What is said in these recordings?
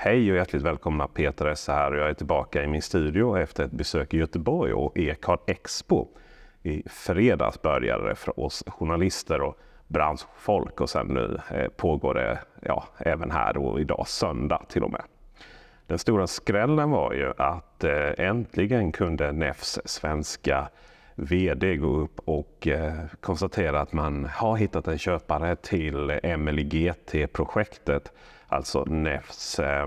Hej och hjärtligt välkomna, Peter Esse här och jag är tillbaka i min studio efter ett besök i Göteborg och Ecard Expo. I fredags började det för oss journalister och branschfolk och sen nu eh, pågår det ja, även här och idag söndag till och med. Den stora skrällen var ju att eh, äntligen kunde NEFs svenska VD gå upp och eh, konstatera att man har hittat en köpare till MLGT-projektet Alltså Nefs eh,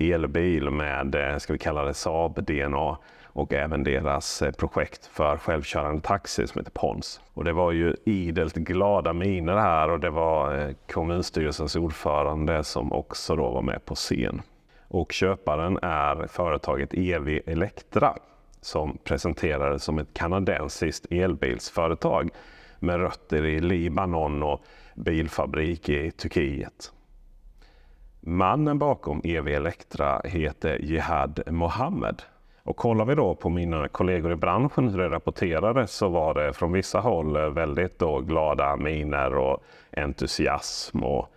elbil med, eh, ska vi kalla det Saab-DNA och även deras eh, projekt för självkörande taxi som heter Pons. Och det var ju idelt glada miner här och det var kommunstyrelsens ordförande som också då var med på scen. Och köparen är företaget EV Electra som presenterades som ett kanadensiskt elbilsföretag med rötter i Libanon och bilfabrik i Turkiet. Mannen bakom EV Elektra heter Jihad Mohammed. Och kollar vi då på mina kollegor i branschen hur det rapporterades så var det från vissa håll väldigt då glada miner och entusiasm och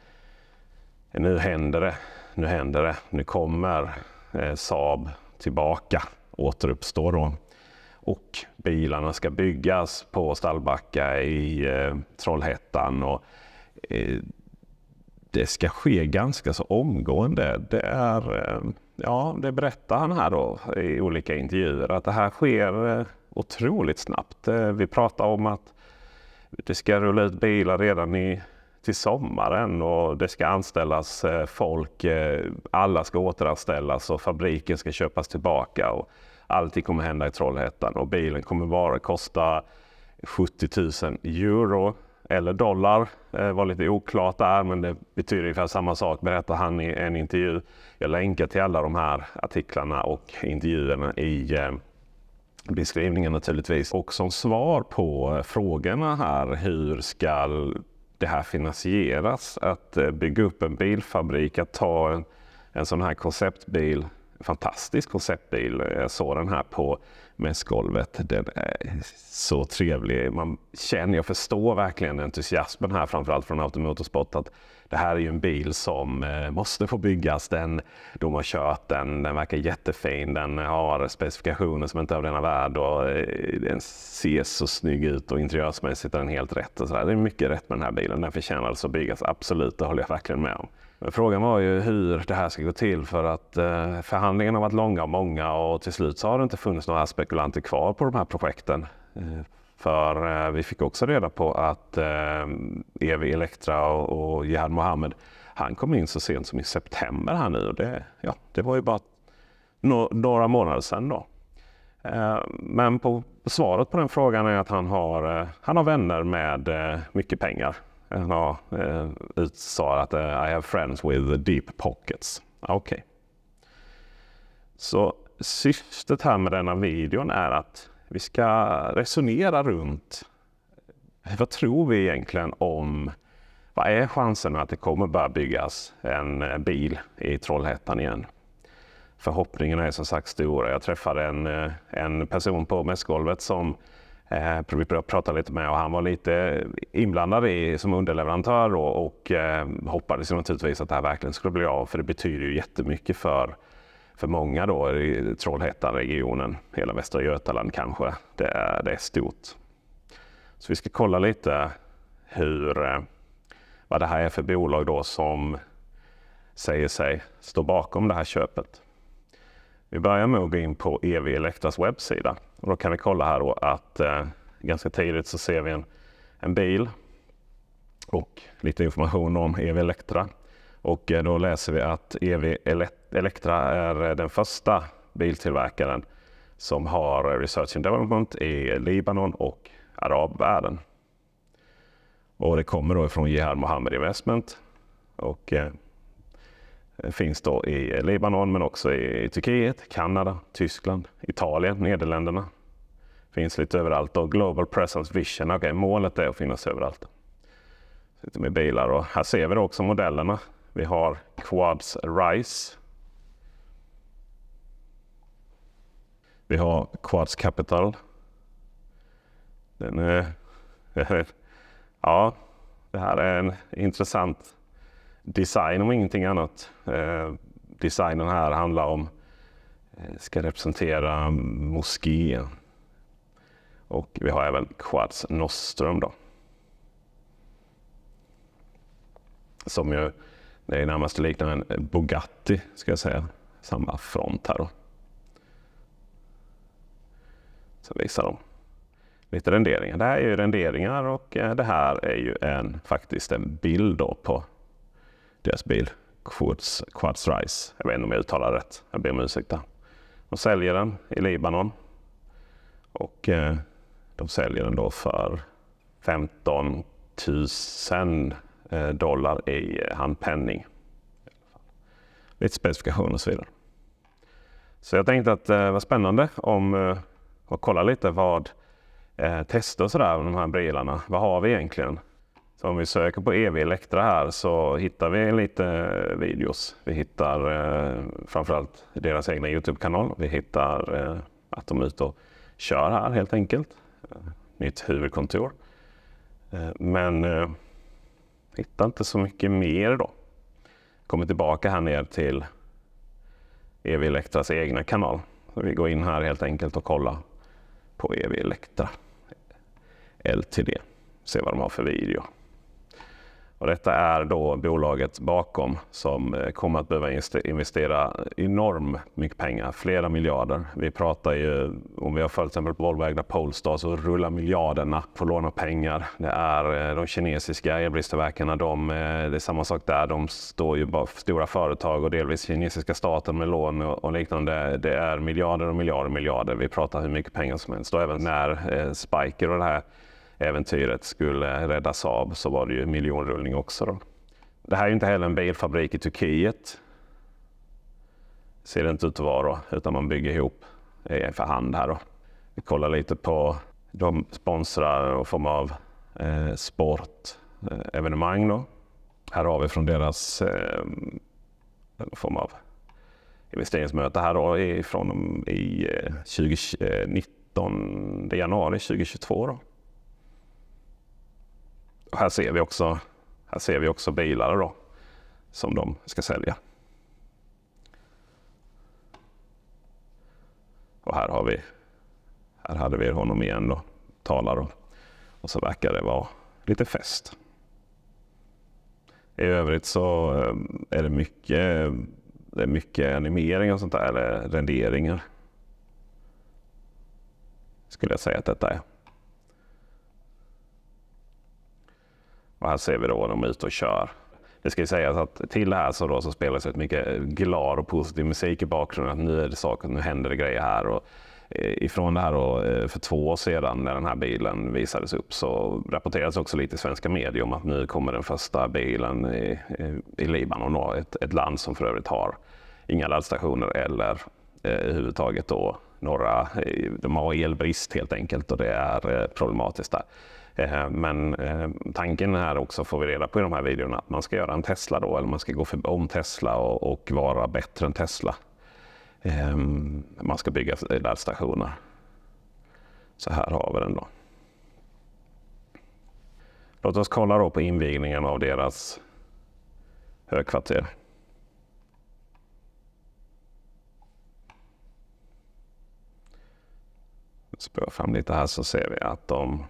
eh, nu händer det, nu händer det, nu kommer eh, Saab tillbaka, återuppstår då. Och bilarna ska byggas på Stallbacka i eh, Trollhättan och det ska ske ganska så omgående. Det är, eh, ja, det berättar han här då i olika intervjuer att det här sker eh, otroligt snabbt. Eh, vi pratar om att det ska rulla ut bilar redan i, till sommaren och det ska anställas folk. Alla ska återanställas och fabriken ska köpas tillbaka. Och allting kommer hända i Trollhättan och bilen kommer bara kosta 70 000 euro eller dollar. Det eh, var lite oklart där, men det betyder ungefär samma sak, berättar han i en intervju. Jag länkar till alla de här artiklarna och intervjuerna i eh, beskrivningen naturligtvis. Och som svar på eh, frågorna här, hur ska det här finansieras? Att bygga upp en bilfabrik, att ta en, en sån här konceptbil, en fantastisk konceptbil. Jag såg den här på mässgolvet. Den är så trevlig. Man känner, jag förstår verkligen entusiasmen här, framförallt från Automotorsport, att det här är ju en bil som eh, måste få byggas. Den, de har kört den, den verkar jättefin, den har specifikationer som inte är av denna värld och eh, den ser så snygg ut och interiörsmässigt är den helt rätt. Och så där. Det är mycket rätt med den här bilen. Den förtjänar alltså att byggas, absolut, det håller jag verkligen med om. Men frågan var ju hur det här ska gå till för att eh, förhandlingarna har varit långa och många och till slut så har det inte funnits några spekulanter kvar på de här projekten. Eh, för eh, vi fick också reda på att eh, Evi Elektra och, Jihad Mohammed, han kom in så sent som i september här nu och det, ja, det var ju bara no några månader sedan då. Eh, men på, svaret på den frågan är att han har, eh, han har vänner med eh, mycket pengar ja, eh, utsa att eh, I have friends with deep pockets. Ah, okej. Okay. Så syftet här med denna videon är att vi ska resonera runt eh, vad tror vi egentligen om vad är chansen att det kommer börja byggas en bil i Trollhättan igen? Förhoppningarna är som sagt stora. Jag träffade en, en person på mässgolvet som Eh, vi pratade lite med och han var lite inblandad i, som underleverantör då, och eh, hoppades naturligtvis att det här verkligen skulle bli av för det betyder ju jättemycket för, för många då i Trollhättan-regionen, hela Västra Götaland kanske. Det är, det är stort. Så vi ska kolla lite hur, eh, vad det här är för bolag då som säger sig stå bakom det här köpet. Vi börjar med att gå in på EV Elektras webbsida. Och då kan vi kolla här då att eh, ganska tidigt så ser vi en, en bil och lite information om EV Electra. Och eh, då läser vi att EV Electra är eh, den första biltillverkaren som har Research and Development i Libanon och arabvärlden. Och det kommer då ifrån Jihad Mohammed Investment. Och eh, Eh, finns då i eh, Libanon men också i Turkiet, Kanada, Tyskland, Italien, Nederländerna. Finns lite överallt och Global Presence Vision, okay, målet är att finnas överallt. Sitter med bilar och här ser vi då också modellerna. Vi har Quads Rise. Vi har Quads Capital. Den är... ja, det här är en intressant design om ingenting annat. Eh, designen här handlar om, eh, ska representera moskén. Och vi har även Schwarz Nostrum då. Som ju, det är närmast liknar en Bugatti ska jag säga. Samma front här då. Så visar de lite renderingar. Det här är ju renderingar och eh, det här är ju en, faktiskt en bild då på deras bil. Quartz, Quartz Rice. Jag vet inte om jag uttalar rätt. Jag ber om ursäkt där. De säljer den i Libanon. Och eh, de säljer den då för 15 000 eh, dollar i handpenning. Lite specifikationer och så vidare. Så jag tänkte att det eh, var spännande om eh, att kolla lite vad tester och sådär, de här bilarna. Vad har vi egentligen? Så om vi söker på EV Elektra här så hittar vi lite videos. Vi hittar eh, framförallt deras egna Youtube-kanal. Vi hittar eh, att de är ute och kör här helt enkelt. Eh, nytt huvudkontor. Eh, men eh, hittar inte så mycket mer då. Kommer tillbaka här ner till EV Elektras egna kanal. Så vi går in här helt enkelt och kollar på EV Elektra LTD. Se vad de har för video. Och detta är då bolaget bakom som eh, kommer att behöva investera enormt mycket pengar, flera miljarder. Vi pratar ju, om vi har följt till exempel Volvo ägda Polestar, så rullar miljarderna på låna pengar. Det är eh, de kinesiska elbilstillverkarna, de, eh, det är samma sak där. De står ju bara för stora företag och delvis kinesiska staten med lån och liknande. Det är miljarder och miljarder och miljarder. Vi pratar hur mycket pengar som helst. Och även när eh, Spiker och det här äventyret skulle rädda Saab så var det ju miljonrullning också. Då. Det här är inte heller en bilfabrik i Turkiet. Ser det inte ut att vara utan man bygger ihop för hand här. Då. Vi kollar lite på, de sponsrar och form av eh, sportevenemang. Eh, då. Här har vi från deras eh, form av investeringsmöte här då, från i eh, 2019, eh, januari 2022. Då här ser vi också, här ser vi också bilar då, som de ska sälja. Och här har vi, här hade vi honom igen då, talar om. Och så verkar det vara lite fest. I övrigt så eh, är det mycket, det är mycket animering och sånt där, eller renderingar. Skulle jag säga att detta är. Och här ser vi då de är ute och kör. Det ska ju sägas att till det här så, då, så spelas ett mycket glad och positiv musik i bakgrunden. Att nu är det saker, nu händer det grejer här. Och eh, ifrån det här då, eh, för två år sedan när den här bilen visades upp så rapporterades också lite i svenska medier om att nu kommer den första bilen i, i Libanon, ett, ett land som för övrigt har inga laddstationer eller eh, överhuvudtaget då några, eh, de har elbrist helt enkelt och det är eh, problematiskt där. Eh, men eh, tanken är också får vi reda på i de här videorna att man ska göra en Tesla då, eller man ska gå om Tesla och, och vara bättre än Tesla. Ehm, man ska bygga laddstationer. Så här har vi den då. Låt oss kolla då på invigningen av deras högkvarter. Spöa fram lite här så ser vi att de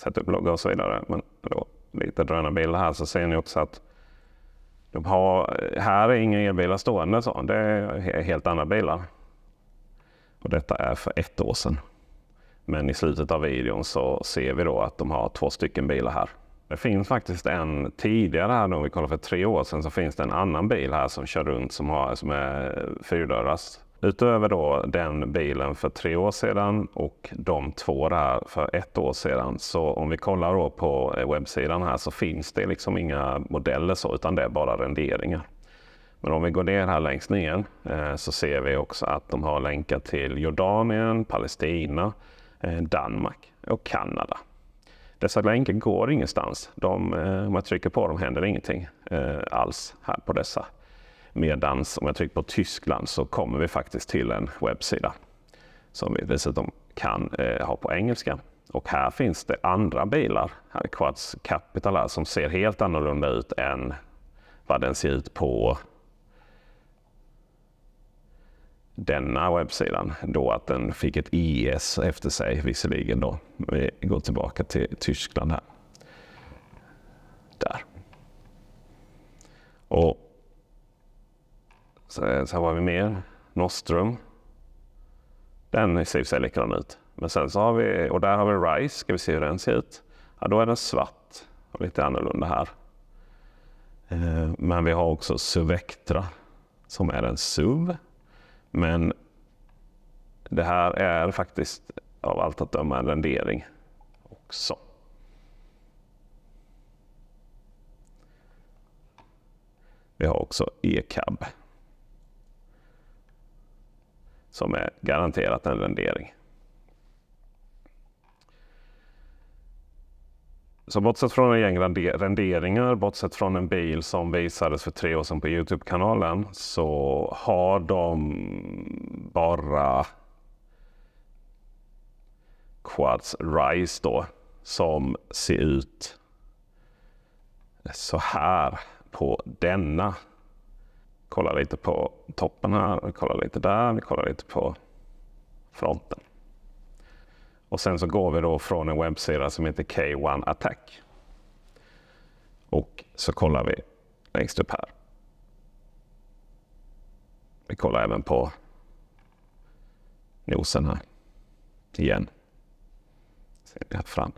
sätta upp logga och så vidare. Men då, lite drönarbilder här så ser ni också att de har, här är inga elbilar stående, så. det är helt andra bilar. Och detta är för ett år sedan. Men i slutet av videon så ser vi då att de har två stycken bilar här. Det finns faktiskt en tidigare här, om vi kollar för tre år sedan, så finns det en annan bil här som kör runt som, har, som är fyrdörrars. Utöver då den bilen för tre år sedan och de två där för ett år sedan. Så om vi kollar då på webbsidan här så finns det liksom inga modeller så utan det är bara renderingar. Men om vi går ner här längst ner eh, så ser vi också att de har länkar till Jordanien, Palestina, eh, Danmark och Kanada. Dessa länkar går ingenstans. De, eh, om man trycker på dem händer ingenting alls här på dessa Medans om jag trycker på Tyskland så kommer vi faktiskt till en webbsida som vi dessutom kan eh, ha på engelska. Och här finns det andra bilar, Quads Capital, här, som ser helt annorlunda ut än vad den ser ut på denna webbsidan. Då att den fick ett ES efter sig visserligen då. Vi går tillbaka till Tyskland här. Där. Och Sen, eh, sen var vi mer. Nostrum. Den ser sig likadan ut. Men sen så har vi, och där har vi Rice. Ska vi se hur den ser ut? Ja, då är den svart och lite annorlunda här. Eh, men vi har också Suvectra som är en SUV. Men det här är faktiskt av allt att döma en rendering också. Vi har också e-cab som är garanterat en rendering. Så bortsett från en gäng renderingar, bortsett från en bil som visades för tre år sedan på Youtube-kanalen, så har de bara Quads Rise då, som ser ut så här på denna kollar lite på toppen här, vi kollar lite där, vi kollar lite på fronten. Och sen så går vi då från en webbsida som heter K1 Attack. Och så kollar vi längst upp här. Vi kollar även på nosen här igen. Ser det här fram.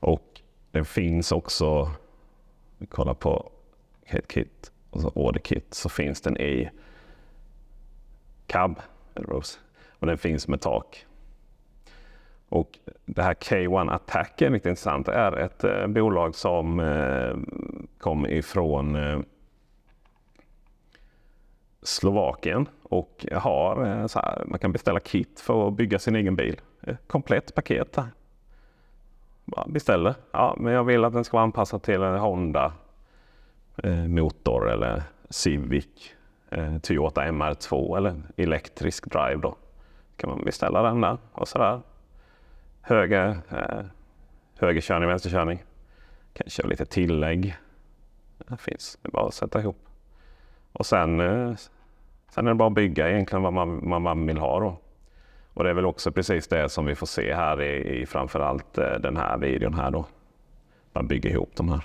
Och det finns också, vi kollar på Head Kit och så Order Kit så finns den i cab eller Rose och den finns med tak. Och det här K1 Attack är mycket intressant. Det är ett eh, bolag som eh, kom ifrån eh, Slovakien och har eh, så här, man kan beställa kit för att bygga sin egen bil. Eh, komplett paket. Här. Beställer. Ja, men jag vill att den ska vara anpassad till en Honda Eh, motor eller Civic, eh, Toyota MR2 eller elektrisk drive. Då kan man beställa den där och sådär. Höger, eh, högerkörning, vänsterkörning. Kanske lite tillägg. Det finns, det är bara att sätta ihop. Och sen, sen är det bara att bygga egentligen vad man, man, man vill ha. Då. Och det är väl också precis det som vi får se här i, i framförallt den här videon här då. Man bygger ihop de här.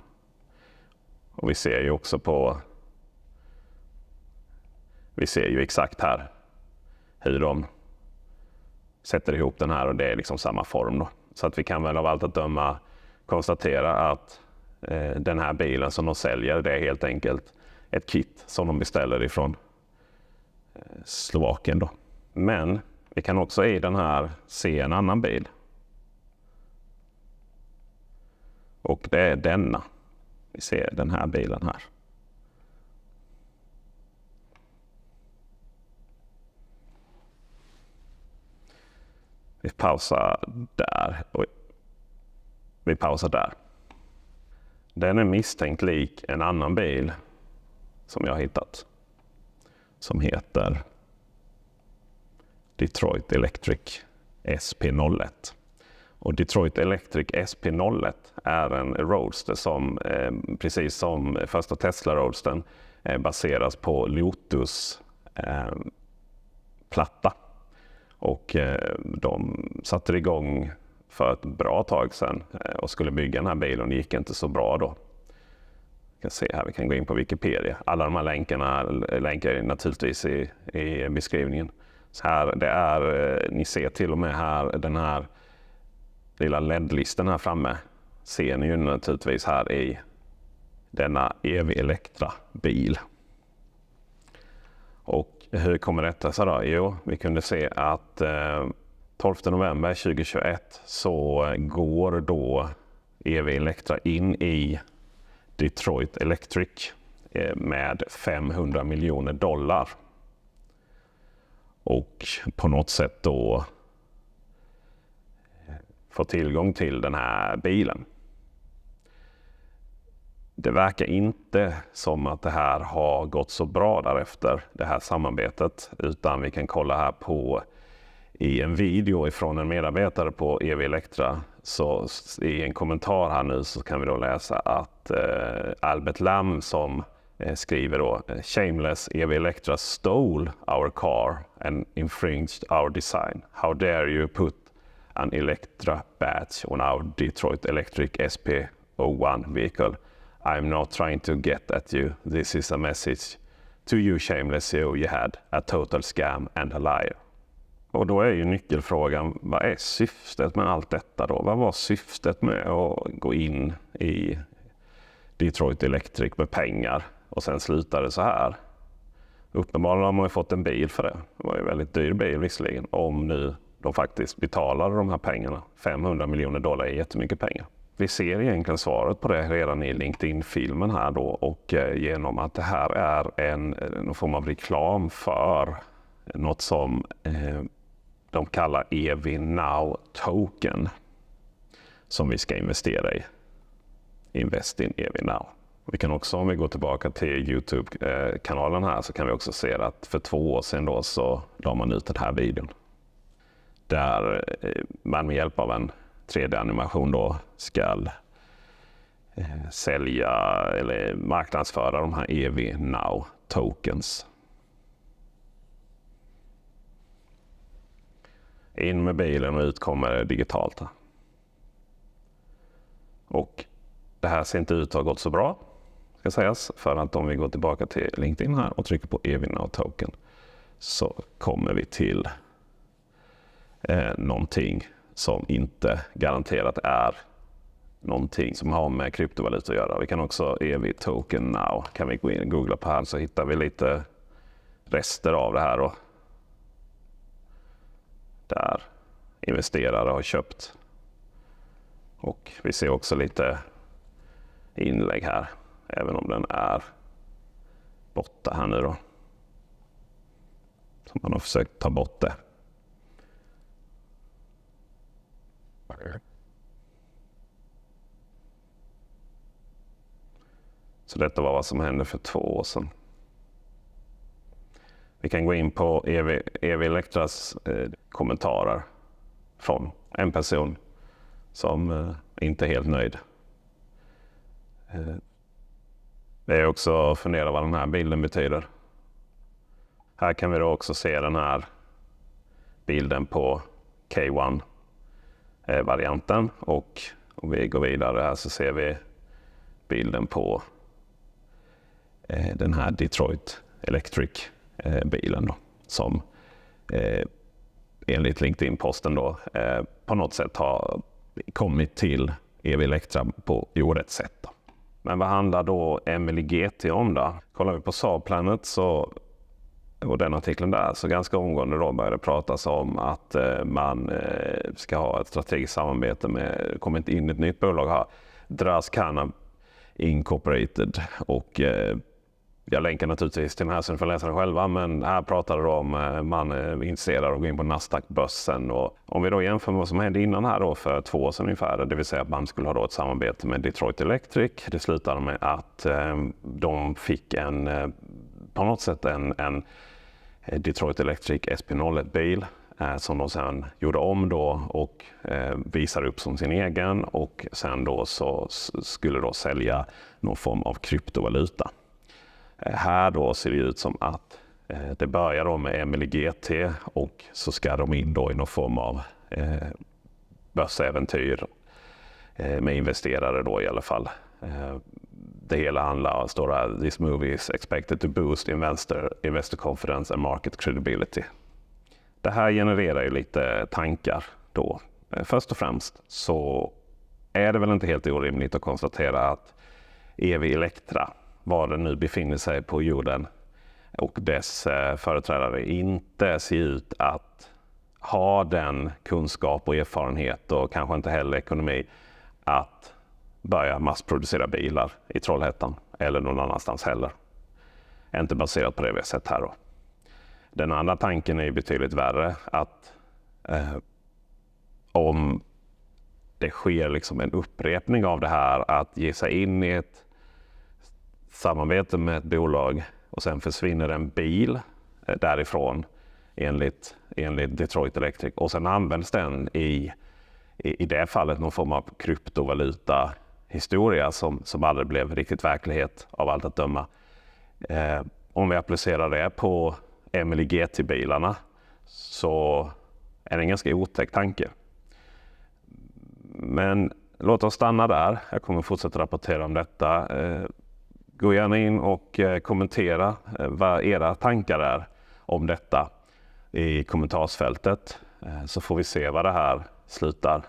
Och vi ser ju också på... Vi ser ju exakt här hur de sätter ihop den här och det är liksom samma form. Då. Så att vi kan väl av allt att döma konstatera att eh, den här bilen som de säljer, det är helt enkelt ett kit som de beställer ifrån eh, Slovakien. Då. Men vi kan också i den här se en annan bil. Och det är denna. Vi ser den här bilen här. Vi pausar där och vi pausar där. Den är misstänkt lik en annan bil som jag har hittat. Som heter Detroit Electric SP01. Och Detroit Electric SP01 är en Roadster som, eh, precis som första Tesla Roadstern, eh, baseras på Lotus-platta. Eh, och de satte igång för ett bra tag sedan och skulle bygga den här bilen. och Det gick inte så bra då. Vi kan se här, vi kan gå in på Wikipedia. Alla de här länkarna länkar naturligtvis i, i beskrivningen. Så här, det är, ni ser till och med här den här lilla LED-listen här framme ser ni ju naturligtvis här i denna EV Elektra-bil. Och hur kommer detta sig då? Jo, vi kunde se att 12 eh, november 2021 så går då EV Elektra in i Detroit Electric eh, med 500 miljoner dollar. Och på något sätt då får tillgång till den här bilen. Det verkar inte som att det här har gått så bra därefter, det här samarbetet, utan vi kan kolla här på i en video ifrån en medarbetare på EV Electra. Så i en kommentar här nu så kan vi då läsa att eh, Albert Lam som eh, skriver då eh, Shameless EV Electra stole our car and infringed our design. How dare you put an Electra batch on our Detroit Electric SP01 vehicle. I'm not trying to get at you. This is a message to you shameless CEO you had, a total scam and a liar. Och då är ju nyckelfrågan, vad är syftet med allt detta då? Vad var syftet med att gå in i Detroit Electric med pengar och sen slutar det så här? Uppenbarligen har man ju fått en bil för det. Det var ju en väldigt dyr bil visserligen, om nu de faktiskt betalade de här pengarna. 500 miljoner dollar är jättemycket pengar. Vi ser egentligen svaret på det redan i LinkedIn-filmen här då och eh, genom att det här är en eh, någon form av reklam för något som eh, de kallar EV Now Token som vi ska investera i. Invest in EV Now. Vi kan också, om vi går tillbaka till Youtube-kanalen här, så kan vi också se att för två år sedan då så la man ut den här videon där eh, man med hjälp av en 3D-animation då ska eh, sälja eller marknadsföra de här EV Now Tokens. In med bilen och ut kommer det digitalt. Och det här ser inte ut att ha gått så bra, ska sägas. För att om vi går tillbaka till LinkedIn här och trycker på EV Now Token så kommer vi till Eh, någonting som inte garanterat är någonting som har med kryptovaluta att göra. Vi kan också EV Token Now kan vi gå in och googla på här så hittar vi lite rester av det här. Och där investerare har köpt. Och vi ser också lite inlägg här, även om den är borta här nu då. Så man har försökt ta bort det. Så detta var vad som hände för två år sedan. Vi kan gå in på ev Evi Elektras eh, kommentarer från en person som eh, inte är helt nöjd. Eh, är också att fundera vad den här bilden betyder. Här kan vi då också se den här bilden på K1 Eh, varianten. Och om vi går vidare här så ser vi bilden på eh, den här Detroit Electric-bilen eh, som enligt LinkedIn-posten på något sätt har kommit till EV Electra på i sätt. Men vad handlar då Emily GT om då? Kollar vi på Saab Planet så och den artikeln där, så ganska omgående då började det pratas om att eh, man eh, ska ha ett strategiskt samarbete med, kommer inte in ett nytt bolag här, Draskana Incorporated. Och eh, jag länkar naturligtvis till den här så ni får läsa den själva, men här pratade de om man är intresserad av att gå in på Nasdaq-börsen. Och om vi då jämför med vad som hände innan här då för två år sedan ungefär, det vill säga att man skulle ha då ett samarbete med Detroit Electric. Det slutade med att de fick en på något sätt en, en eh, Detroit Electric SP01-bil eh, som de sen gjorde om då och eh, visade upp som sin egen och sen då så skulle då sälja någon form av kryptovaluta. Eh, här då ser det ut som att eh, det börjar då med MLGT och så ska de in då i någon form av eh, börsäventyr eh, med investerare då i alla fall det hela handlar om stora, this movie is expected to boost investor, investor confidence and market credibility. Det här genererar ju lite tankar då. Eh, först och främst så är det väl inte helt orimligt att konstatera att EV Elektra, var den nu befinner sig på jorden och dess eh, företrädare inte ser ut att ha den kunskap och erfarenhet och kanske inte heller ekonomi att börja massproducera bilar i Trollhättan eller någon annanstans heller. Inte baserat på det vi har sett här. Då. Den andra tanken är betydligt värre. att eh, Om det sker liksom en upprepning av det här, att ge sig in i ett samarbete med ett bolag och sen försvinner en bil eh, därifrån enligt, enligt Detroit Electric och sen används den i, i, i det fallet någon form av kryptovaluta historia som, som aldrig blev riktigt verklighet av allt att döma. Eh, om vi applicerar det på Emily GT-bilarna så är det en ganska otäck tanke. Men låt oss stanna där. Jag kommer fortsätta rapportera om detta. Eh, gå gärna in och eh, kommentera eh, vad era tankar är om detta i kommentarsfältet eh, så får vi se vad det här slutar.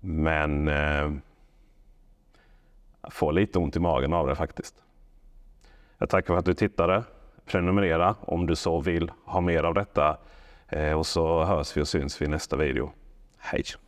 Men jag får lite ont i magen av det faktiskt. Jag tackar för att du tittade. Prenumerera om du så vill ha mer av detta. Eh, och så hörs vi och syns vi i nästa video. Hej!